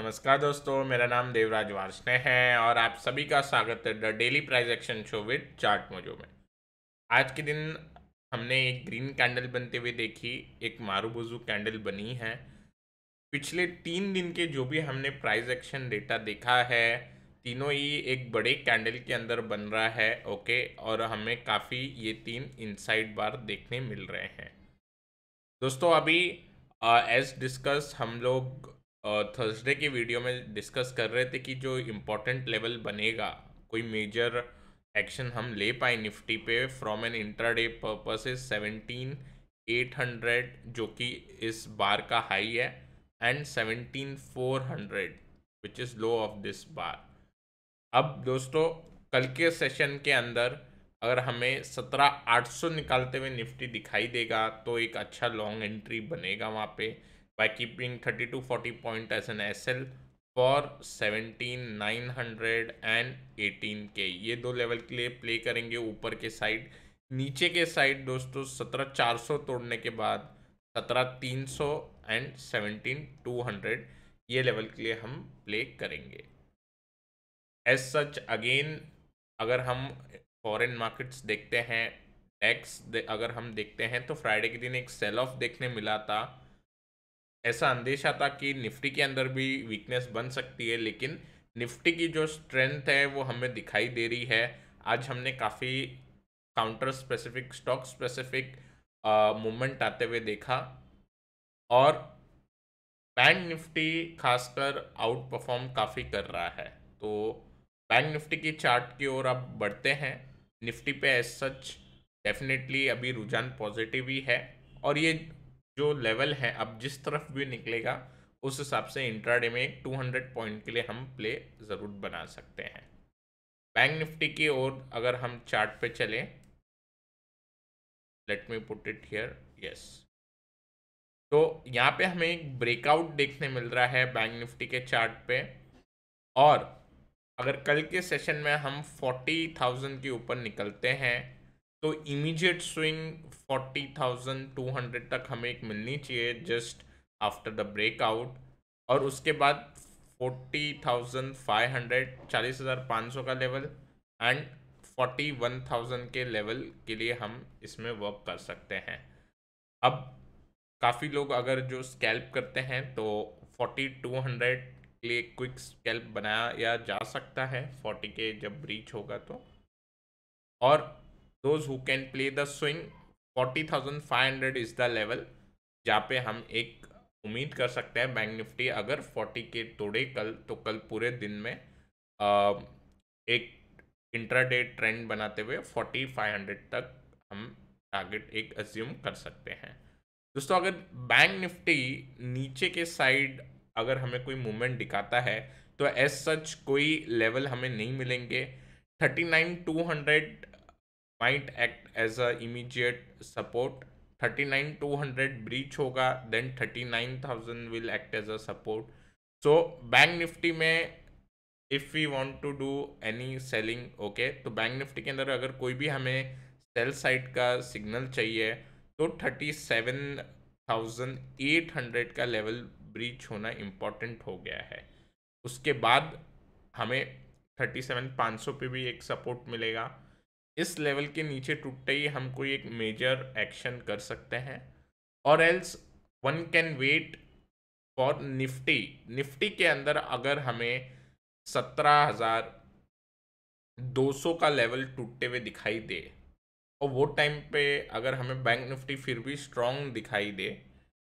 नमस्कार दोस्तों मेरा नाम देवराज वार्ष्णे है और आप सभी का स्वागत है the daily price action show with chart Mojo में आज के दिन हमने एक ग्रीन कैंडल बनते हुए देखी एक मारूबुजू कैंडल बनी है पिछले तीन दिन के जो भी हमने प्राइज एक्शन डेटा देखा है तीनों ही एक बड़े कैंडल के अंदर बन रहा है ओके और हमें काफ़ी ये तीन इनसाइड बार देखने मिल रहे हैं दोस्तों अभी एज डिस्कस हम लोग थर्सडे की वीडियो में डिस्कस कर रहे थे कि जो इम्पोर्टेंट लेवल बनेगा कोई मेजर एक्शन हम ले पाए निफ्टी पे from an intraday purpose is seventeen eight hundred जो कि इस बार का हाई है and seventeen four hundred which is low of this bar अब दोस्तों कल के सेशन के अंदर अगर हमें सत्रह आठ सौ निकालते हुए निफ्टी दिखाई देगा तो एक अच्छा लॉन्ग एंट्री बनेगा वहाँ पे by keeping 30 to 40 point as an SL for seventeen nine hundred and eighteen के ये दो लेवल के लिए प्ले करेंगे ऊपर के साइड नीचे के साइड दोस्तों सत्रह चार सौ तोड़ने के बाद सत्रह तीन सौ एंड सेवनटीन टू हंड्रेड ये लेवल के लिए हम प्ले करेंगे एज सच अगेन अगर हम फॉरेन मार्केट्स देखते हैं टैक्स दे, अगर हम देखते हैं तो फ्राइडे के दिन एक सेल ऑफ देखने मिला था ऐसा अंदेशा था कि निफ्टी के अंदर भी वीकनेस बन सकती है लेकिन निफ्टी की जो स्ट्रेंथ है वो हमें दिखाई दे रही है आज हमने काफ़ी counter specific stock specific movement आते हुए देखा और बैंक निफ्टी खासकर आउट परफॉर्म काफ़ी कर रहा है तो बैंक निफ्टी की चार्ट की ओर आप बढ़ते हैं निफ्टी पे एज सच डेफिनेटली अभी रुझान पॉजिटिव ही है और ये जो लेवल है अब जिस तरफ भी निकलेगा उस हिसाब से इंट्राडे में एक 200 पॉइंट के लिए हम प्ले ज़रूर बना सकते हैं बैंक निफ्टी की ओर अगर हम चार्ट पे चले let me put it here yes तो यहाँ पे हमें एक ब्रेकआउट देखने मिल रहा है बैंक निफ्टी के चार्ट पे और अगर कल के सेशन में हम 40,000 के ऊपर निकलते हैं तो immediate swing forty thousand two hundred तक हमें एक मिलनी चाहिए जस्ट आफ्टर द ब्रेकआउट और उसके बाद फोर्टी थाउजेंड फाइव हंड्रेड चालीस हज़ार पाँच सौ का level and forty one thousand के लेवल के लिए हम इसमें वर्क कर सकते हैं अब काफ़ी लोग अगर जो स्कैल्प करते हैं तो फोर्टी टू हंड्रेड के लिए क्विक स्कैल्प बनाया जा सकता है फोर्टी के जब ब्रीच होगा तो और those who can play the swing 40,500 is the level जहाँ पे हम एक उम्मीद कर सकते हैं बैंक निफ्टी अगर 40 के तोड़े कल तो कल पूरे दिन में आ, एक इंट्राडे ट्रेंड बनाते हुए 4500 तक हम टारगेट एक अज्यूम कर सकते हैं दोस्तों अगर बैंक निफ्टी नीचे के साइड अगर हमें कोई मूवमेंट दिखाता है तो एज सच कोई लेवल हमें नहीं मिलेंगे thirty nine two hundred might act as a immediate support thirty nine two hundred breach होगा then thirty nine thousand will act as a support so bank Nifty में if we want to do any selling okay तो bank Nifty के अंदर अगर कोई भी हमें sell side का सिग्नल चाहिए तो thirty seven thousand eight hundred का लेवल ब्रीच होना इम्पॉर्टेंट हो गया है उसके बाद हमें थर्टी सेवन पाँच सौ पे भी एक सपोर्ट मिलेगा इस लेवल के नीचे टूटते ही हम कोई एक मेजर एक्शन कर सकते हैं और else one can wait for Nifty Nifty के अंदर अगर हमें सत्रह हज़ार दो सौ का लेवल टूटते हुए दिखाई दे और वो टाइम पे अगर हमें बैंक निफ्टी फिर भी स्ट्रांग दिखाई दे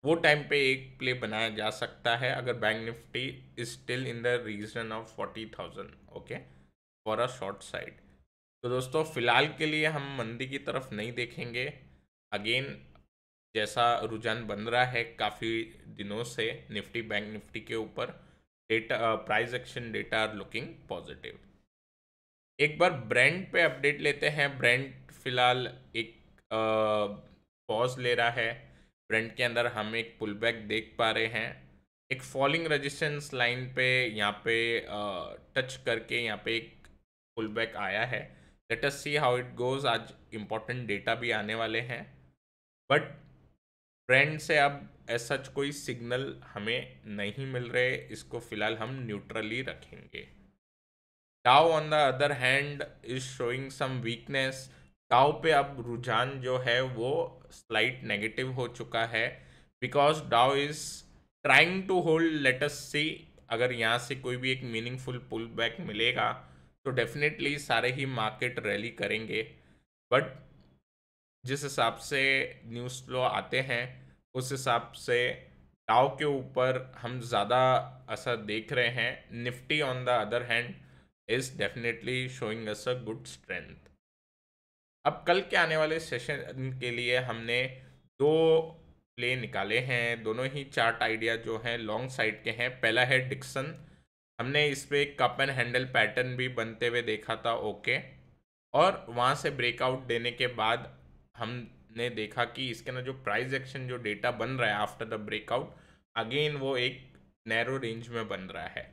वो टाइम पे एक प्ले बनाया जा सकता है अगर bank Nifty is still in the region of forty thousand okay for a short side तो दोस्तों फ़िलहाल के लिए हम मंदी की तरफ नहीं देखेंगे अगेन जैसा रुझान बन रहा है काफ़ी दिनों से निफ्टी बैंक निफ्टी के ऊपर data price action data are looking positive एक बार ब्रांड पे अपडेट लेते हैं ब्रांड फिलहाल एक पॉज ले रहा है ब्रांड के अंदर हम एक पुल बैक देख पा रहे हैं एक फॉलिंग रेजिस्टेंस लाइन पे यहाँ पे टच करके यहाँ पे एक पुल बैक आया है let us see how it goes आज इम्पोर्टेंट डेटा भी आने वाले हैं बट ट्रेंड से अब ऐसा सच कोई सिग्नल हमें नहीं मिल रहे इसको फिलहाल हम न्यूट्रली रखेंगे Dow on the other hand is showing some weakness Dow पे अब रुझान जो है वो स्लाइट नेगेटिव हो चुका है because Dow is trying to hold let's see अगर यहाँ से कोई भी एक मीनिंगफुल पुल बैक मिलेगा तो डेफिनेटली सारे ही मार्केट रैली करेंगे बट जिस हिसाब से न्यूज़ फ्लो आते हैं उस हिसाब से डाव के ऊपर हम ज़्यादा असर देख रहे हैं Nifty on the other hand is definitely showing us a good strength अब कल के आने वाले सेशन के लिए हमने दो प्ले निकाले हैं दोनों ही चार्ट आइडिया जो हैं लॉन्ग साइड के हैं पहला है डिक्सन हमने इस पर एक कप एंड हैंडल पैटर्न भी बनते हुए देखा था ओके और वहाँ से ब्रेकआउट देने के बाद हमने देखा कि इसके ना जो प्राइस एक्शन जो डेटा बन रहा है आफ्टर द ब्रेकआउट अगेन वो एक नैरो रेंज में बन रहा है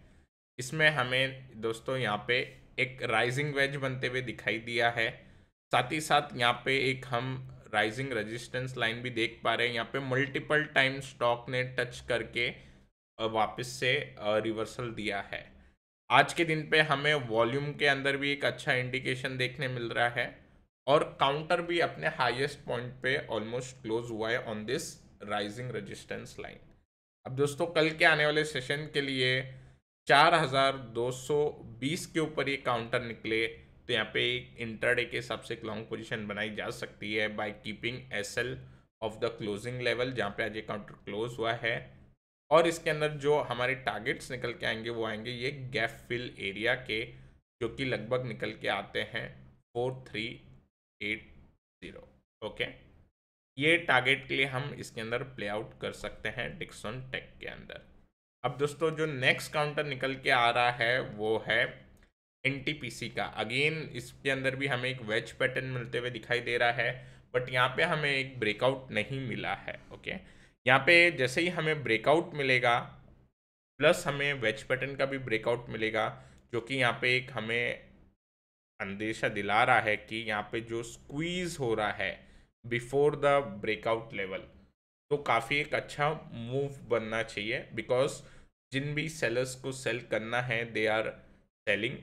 इसमें हमें दोस्तों यहाँ पे एक राइजिंग वेज बनते हुए दिखाई दिया है साथ ही साथ यहाँ पे एक हम राइजिंग रेजिस्टेंस लाइन भी देख पा रहे हैं यहाँ पे मल्टीपल टाइम स्टॉक ने टच करके वापस से रिवर्सल दिया है आज के दिन पे हमें वॉल्यूम के अंदर भी एक अच्छा इंडिकेशन देखने मिल रहा है और काउंटर भी अपने हाईएस्ट पॉइंट पे ऑलमोस्ट क्लोज हुआ है on this rising resistance line अब दोस्तों कल के आने वाले सेशन के लिए 4220 के ऊपर ये काउंटर निकले तो यहाँ पे एक इंटरडे के हिसाब से एक लॉन्ग पोजीशन बनाई जा सकती है by keeping as of the closing level जहाँ पे आज ये काउंटर क्लोज हुआ है और इसके अंदर जो हमारे टारगेट्स निकल के आएंगे वो आएंगे ये गैप फिल एरिया के जो कि लगभग निकल के आते हैं four three eight zero okay ये टारगेट के लिए हम इसके अंदर प्ले आउट कर सकते हैं डिक्सन टेक के अंदर अब दोस्तों जो नेक्स्ट काउंटर निकल के आ रहा है वो है एन का अगेन इसके अंदर भी हमें एक वेज पैटर्न मिलते हुए दिखाई दे रहा है बट यहाँ पे हमें एक ब्रेकआउट नहीं मिला है ओके okay? यहाँ पे जैसे ही हमें ब्रेकआउट मिलेगा प्लस हमें वेज पैटर्न का भी ब्रेकआउट मिलेगा जो कि यहाँ पे एक हमें अंदेशा दिला रहा है कि यहाँ पे जो स्क्वीज हो रहा है बिफोर द ब्रेकआउट लेवल तो काफ़ी एक अच्छा मूव बनना चाहिए बिकॉज जिन भी सेलर्स को सेल करना है दे आर सेलिंग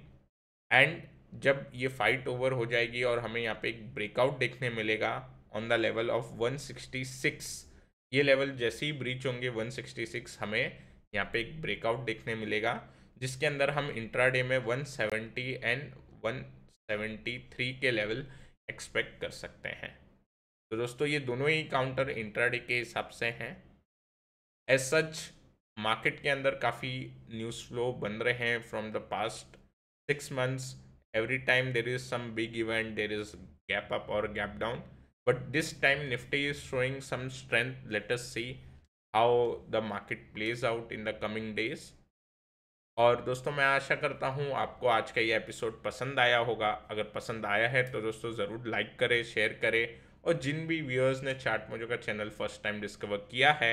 एंड जब ये फाइट ओवर हो जाएगी और हमें यहाँ पे एक ब्रेकआउट देखने मिलेगा ऑन द लेवल ऑफ 166 ये लेवल जैसे ही ब्रीच होंगे 166 हमें यहाँ पे एक ब्रेकआउट देखने मिलेगा जिसके अंदर हम इंट्राडे में 170 एंड 173 के लेवल एक्सपेक्ट कर सकते हैं तो दोस्तों ये दोनों ही काउंटर इंट्राडे के हिसाब से हैं एज सच मार्केट के अंदर काफ़ी न्यूज़ फ्लो बन रहे हैं from the past six months every time there is some big event there is gap up और gap down but this time nifty is showing some strength let us see how the market plays out in the coming days और दोस्तों मैं आशा करता हूँ आपको आज का ये एपिसोड पसंद आया होगा अगर पसंद आया है तो दोस्तों ज़रूर लाइक करें शेयर करें और जिन भी व्यूअर्स ने चार्ट मोजो का चैनल फर्स्ट टाइम डिस्कवर किया है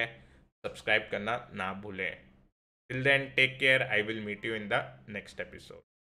सब्सक्राइब करना ना भूलें till then take care I will meet you in the next episode